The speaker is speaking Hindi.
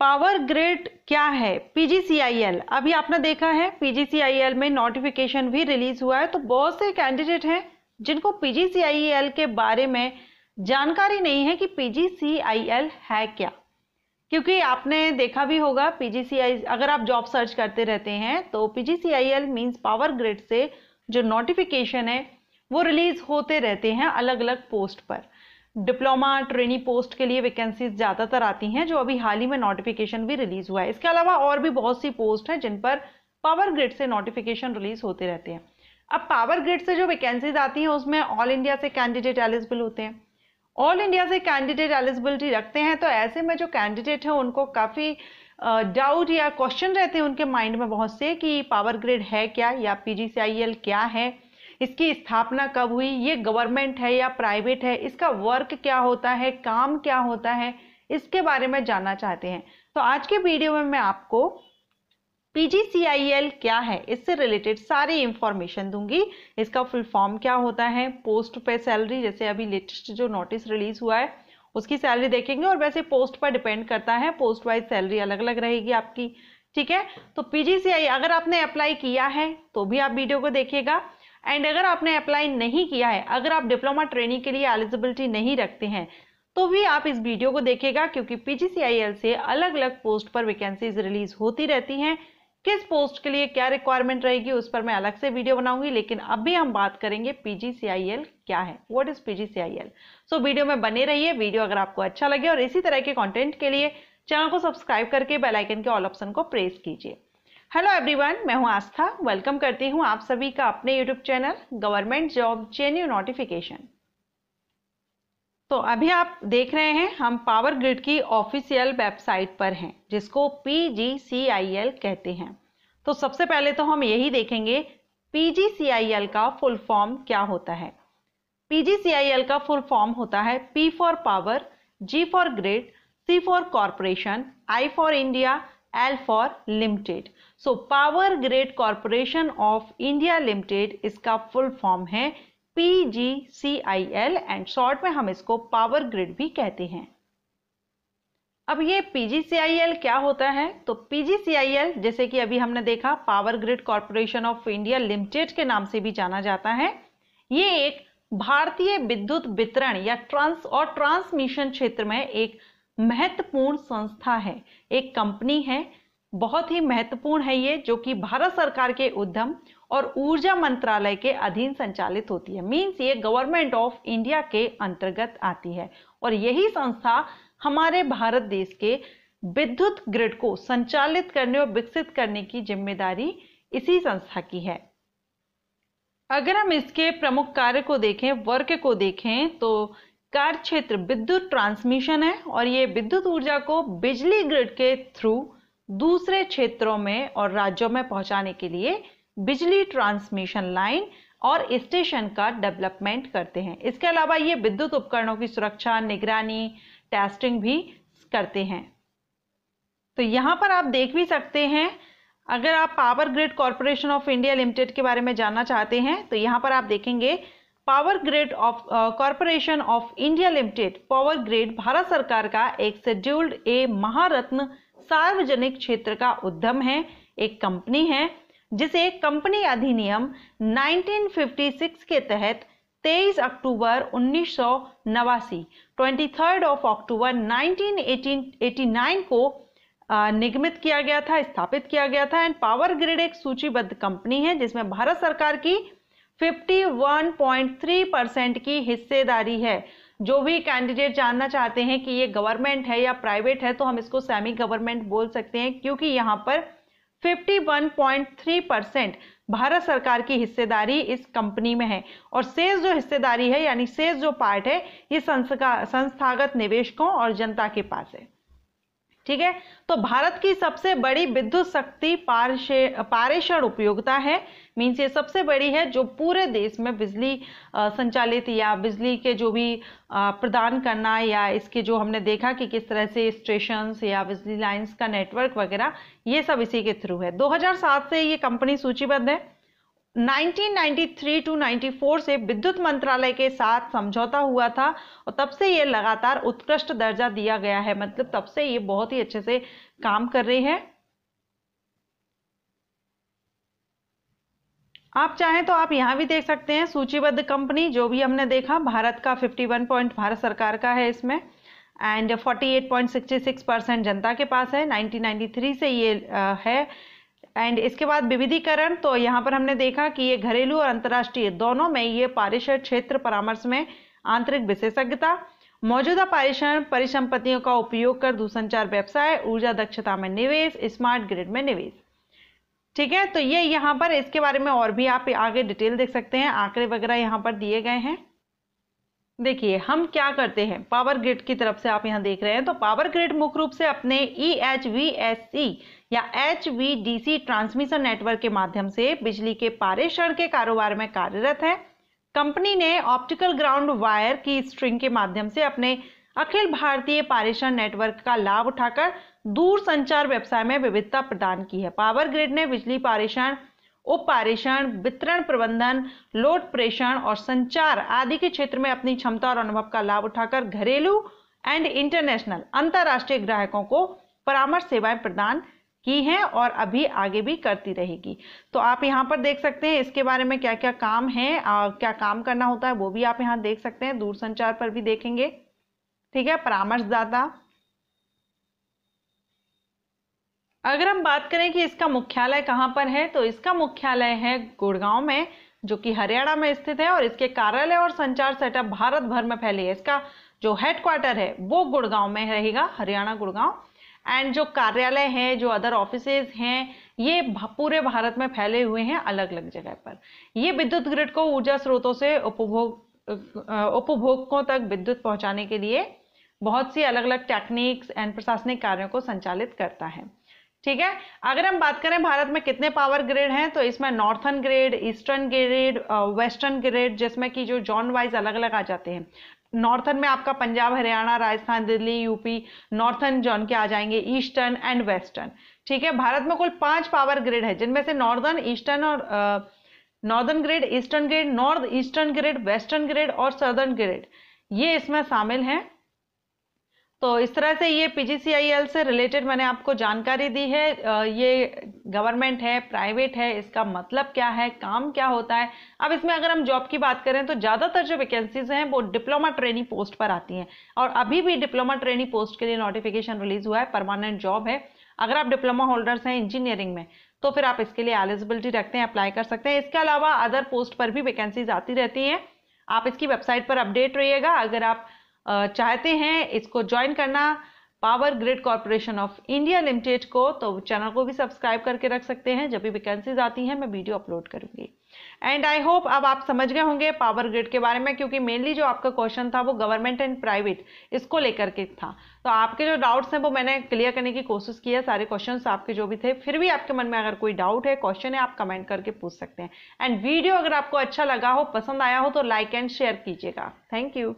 पावर ग्रिड क्या है पीजीसीआईएल अभी आपने देखा है पीजीसीआईएल में नोटिफिकेशन भी रिलीज हुआ है तो बहुत से कैंडिडेट हैं जिनको पीजीसीआईएल के बारे में जानकारी नहीं है कि पीजीसीआईएल है क्या क्योंकि आपने देखा भी होगा पीजीसीआई अगर आप जॉब सर्च करते रहते हैं तो पीजीसीआईएल मींस पावर ग्रिड से जो नोटिफिकेशन है वो रिलीज होते रहते हैं अलग अलग पोस्ट पर डिप्लोमा ट्रेनी पोस्ट के लिए वैकेंसीज ज़्यादातर आती हैं जो अभी हाल ही में नोटिफिकेशन भी रिलीज़ हुआ है इसके अलावा और भी बहुत सी पोस्ट हैं जिन पर पावर ग्रिड से नोटिफिकेशन रिलीज़ होते रहते हैं अब पावर ग्रिड से जो वैकेंसीज आती हैं उसमें ऑल इंडिया से कैंडिडेट एलिजिबल होते हैं ऑल इंडिया से कैंडिडेट एलिजिबिलिटी रखते हैं तो ऐसे में जो कैंडिडेट हैं उनको काफ़ी डाउट या क्वेश्चन रहते हैं उनके माइंड में बहुत से कि पावर ग्रिड है क्या या पी क्या है इसकी स्थापना कब हुई ये गवर्नमेंट है या प्राइवेट है इसका वर्क क्या होता है काम क्या होता है इसके बारे में जानना चाहते हैं तो आज के वीडियो में मैं आपको पीजीसीआईएल क्या है इससे रिलेटेड सारी इंफॉर्मेशन दूंगी इसका फुल फॉर्म क्या होता है पोस्ट पे सैलरी जैसे अभी लेटेस्ट जो नोटिस रिलीज हुआ है उसकी सैलरी देखेंगे और वैसे पोस्ट पर डिपेंड करता है पोस्ट वाइज सैलरी अलग अलग रहेगी आपकी ठीक है तो पीजीसीआई अगर आपने अप्लाई किया है तो भी आप वीडियो को देखिएगा एंड अगर आपने अप्लाई नहीं किया है अगर आप डिप्लोमा ट्रेनिंग के लिए एलिजिबिलिटी नहीं रखते हैं तो भी आप इस वीडियो को देखेगा क्योंकि पीजीसीआईएल से अलग अलग पोस्ट पर वैकेंसीज रिलीज होती रहती हैं किस पोस्ट के लिए क्या रिक्वायरमेंट रहेगी उस पर मैं अलग से वीडियो बनाऊंगी लेकिन अभी हम बात करेंगे पीजीसीआईएल क्या है what is PGCIL so video में बने रहिए वीडियो अगर आपको अच्छा लगे और इसी तरह के कंटेंट के लिए चैनल को सब्सक्राइब करके बेल आइकन के ऑल ऑप्शन को प्रेस कीजिए हेलो एवरीवन मैं हूं आस्था वेलकम करती हूं आप सभी का अपने YouTube channel government job genuine notification तो अभी आप देख रहे हैं हम पावर ग्रिड की ऑफिशियल वेबसाइट पर हैं जिसको पीजीसीआईएल कहते हैं तो सबसे पहले तो हम यही देखेंगे पीजीसीआईएल का फुल फॉर्म क्या होता है पी का फुल फॉर्म होता है P for power G for grid C for corporation I for India L for limited so power grid corporation of India limited इसका फुल फॉर्म है P G C I L and short में हम इसको पावर ग्रिड भी कहते हैं अब ये पीजीसीआईएल क्या होता है तो पीजीसीआईएल जैसे कि अभी हमने देखा power grid corporation of India limited के नाम से भी जाना जाता है ये एक भारतीय विद्युत वितरण या ट्रांस और ट्रांसमिशन क्षेत्र में एक महत्वपूर्ण संस्था है एक कंपनी है बहुत ही महत्वपूर्ण है ये जो कि भारत सरकार के उद्यम और ऊर्जा मंत्रालय के अधीन संचालित होती है मीन्स ये गवर्नमेंट ऑफ इंडिया के अंतर्गत आती है और यही संस्था हमारे भारत देश के विद्युत ग्रिड को संचालित करने और विकसित करने की जिम्मेदारी इसी संस्था की है अगर हम इसके प्रमुख कार्य को देखें वर्क को देखें तो कार्य क्षेत्र विद्युत ट्रांसमिशन है और ये विद्युत ऊर्जा को बिजली ग्रिड के थ्रू दूसरे क्षेत्रों में और राज्यों में पहुंचाने के लिए बिजली ट्रांसमिशन लाइन और स्टेशन का डेवलपमेंट करते हैं इसके अलावा ये विद्युत उपकरणों की सुरक्षा निगरानी टेस्टिंग भी करते हैं तो यहाँ पर आप देख भी सकते हैं अगर आप power grid corporation of India limited के बारे में जानना चाहते हैं तो यहाँ पर आप देखेंगे power grid of corporation of India limited power grid Bharat सरकार का एक शेड्यूल्ड ए महारत्न सार्वजनिक क्षेत्र का उद्यम है एक कंपनी है जिसे कंपनी अधिनियम 1956 के तहत 23 अक्टूबर उन्नीस सौ नवासी ट्वेंटी थर्ड ऑफ अक्टूबर 1989 को निगमित किया गया था स्थापित किया गया था एंड पावर ग्रिड एक सूचीबद्ध कंपनी है जिसमें भारत सरकार की 51.3 परसेंट की हिस्सेदारी है जो भी कैंडिडेट जानना चाहते हैं कि ये गवर्नमेंट है या प्राइवेट है तो हम इसको सेमी गवर्नमेंट बोल सकते हैं क्योंकि यहाँ पर 51.3 परसेंट भारत सरकार की हिस्सेदारी इस कंपनी में है और शेष जो हिस्सेदारी है यानी शेष जो पार्ट है ये संस्थागत निवेशकों और जनता के पास है ठीक है तो भारत की सबसे बड़ी विद्युत शक्ति पारेषण उपयोगिता है मीन्स ये सबसे बड़ी है जो पूरे देश में बिजली संचालित या बिजली के जो भी प्रदान करना या इसके जो हमने देखा कि किस तरह से स्टेशन या बिजली लाइन्स का नेटवर्क वगैरह ये सब इसी के थ्रू है 2007 से ये कंपनी सूचीबद्ध है 1993 टू 94 से विद्युत मंत्रालय के साथ समझौता हुआ था और तब से ये लगातार उत्कृष्ट दर्जा दिया गया है मतलब तब से ये बहुत ही अच्छे से काम कर रही है आप चाहें तो आप यहाँ भी देख सकते हैं सूचीबद्ध कंपनी जो भी हमने देखा भारत का 51 पॉइंट भारत सरकार का है इसमें एंड 48.66 परसेंट जनता के पास है 1993 से ये है एंड इसके बाद विविधीकरण तो यहाँ पर हमने देखा कि ये घरेलू और अंतर्राष्ट्रीय दोनों में ये पारिषद क्षेत्र परामर्श में आंतरिक विशेषज्ञता मौजूदा पारिषण परिसंपत्तियों का उपयोग कर दूरसंचार व्यवसाय ऊर्जा दक्षता में निवेश स्मार्ट ग्रिड में निवेश ठीक है तो ये यहाँ पर इसके बारे में और भी आप आगे डिटेल देख सकते हैं आंकड़े वगैरह यहाँ पर दिए गए हैं देखिए हम क्या करते हैं पावर ग्रिड की तरफ से आप यहाँ देख रहे हैं तो पावर ग्रिड मुख्य रूप से अपने E H V S C या H V D C transmission network के माध्यम से बिजली के पारे क्षण के कारोबार में कार्यरत है कंपनी ने ऑप्टिकल ग्राउंड वायर की स्ट्रिंग के माध्यम से अपने अखिल भारतीय पारेषण नेटवर्क का लाभ उठाकर दूर संचार व्यवसाय में विविधता प्रदान की है पावर ग्रिड ने बिजली पारेषण उप पारेषण वितरण प्रबंधन लोड प्रेषण और संचार आदि के क्षेत्र में अपनी क्षमता और अनुभव का लाभ उठाकर घरेलू एंड इंटरनेशनल अंतर्राष्ट्रीय ग्राहकों को परामर्श सेवाएं प्रदान की हैं और अभी आगे भी करती रहेगी तो आप यहाँ पर देख सकते हैं इसके बारे में क्या क्या काम है आ, क्या काम करना होता है वो भी आप यहाँ देख सकते हैं दूरसंचार पर भी देखेंगे ठीक है परामर्शदाता अगर हम बात करें कि इसका मुख्यालय कहाँ पर है तो इसका मुख्यालय है गुड़गांव में जो कि हरियाणा में स्थित है और इसके कार्यालय और संचार सेटअप भारत भर में फैली है इसका जो हेडक्वार्टर है वो गुड़गांव में रहेगा हरियाणा गुड़गांव एंड जो कार्यालय हैं जो अदर ऑफिस हैं ये पूरे भारत में फैले हुए हैं अलग अलग जगह पर ये विद्युत ग्रिड को ऊर्जा स्रोतों से उपभोग उपभोक्ताओं तक विद्युत पहुंचाने के लिए बहुत सी अलग अलग टेक्निक्स एंड प्रशासनिक कार्यों को संचालित करता है ठीक है अगर हम बात करें भारत में कितने पावर ग्रिड हैं तो इसमें northern grid eastern grid western grid जिसमें कि जो जॉन वाइज अलग अलग आ जाते हैं नॉर्थन में आपका Punjab Haryana Rajasthan Delhi UP northern zone के आ जाएंगे ईस्टर्न एंड वेस्टर्न ठीक है भारत में कुल पांच पावर ग्रिड है जिनमें से नॉर्दर्न ईस्टर्न और northern grid eastern grid north eastern grid western grid और सदर्न ग्रिड ये इसमें शामिल हैं तो इस तरह से ये पीजीसीआईएल से रिलेटेड मैंने आपको जानकारी दी है ये गवर्नमेंट है प्राइवेट है इसका मतलब क्या है काम क्या होता है अब इसमें अगर हम जॉब की बात करें तो ज़्यादातर जो वैकेंसीज हैं वो डिप्लोमा ट्रेनिंग पोस्ट पर आती हैं और अभी भी डिप्लोमा ट्रेनिंग पोस्ट के लिए नोटिफिकेशन रिलीज हुआ है परमानेंट जॉब है अगर आप डिप्लोमा होल्डर्स हैं इंजीनियरिंग में तो फिर आप इसके लिए एलिजिबिलिटी रखते हैं अप्लाई कर सकते हैं इसके अलावा अदर पोस्ट पर भी वैकेंसीज आती रहती हैं आप इसकी वेबसाइट पर अपडेट रहिएगा अगर आप चाहते हैं इसको ज्वाइन करना power grid corporation of India limited को तो चैनल को भी सब्सक्राइब करके रख सकते हैं जब भी वैकेंसीज आती हैं मैं वीडियो अपलोड करूंगी एंड आई होप अब आप समझ गए होंगे पावर ग्रिड के बारे में क्योंकि मेनली जो आपका क्वेश्चन था वो गवर्नमेंट एंड प्राइवेट इसको लेकर के था तो आपके जो डाउट्स हैं वो मैंने क्लियर करने की कोशिश की है सारे क्वेश्चन आपके जो भी थे फिर भी आपके मन में अगर कोई डाउट है क्वेश्चन है आप कमेंट करके पूछ सकते हैं एंड वीडियो अगर आपको अच्छा लगा हो पसंद आया हो तो लाइक एंड शेयर कीजिएगा थैंक यू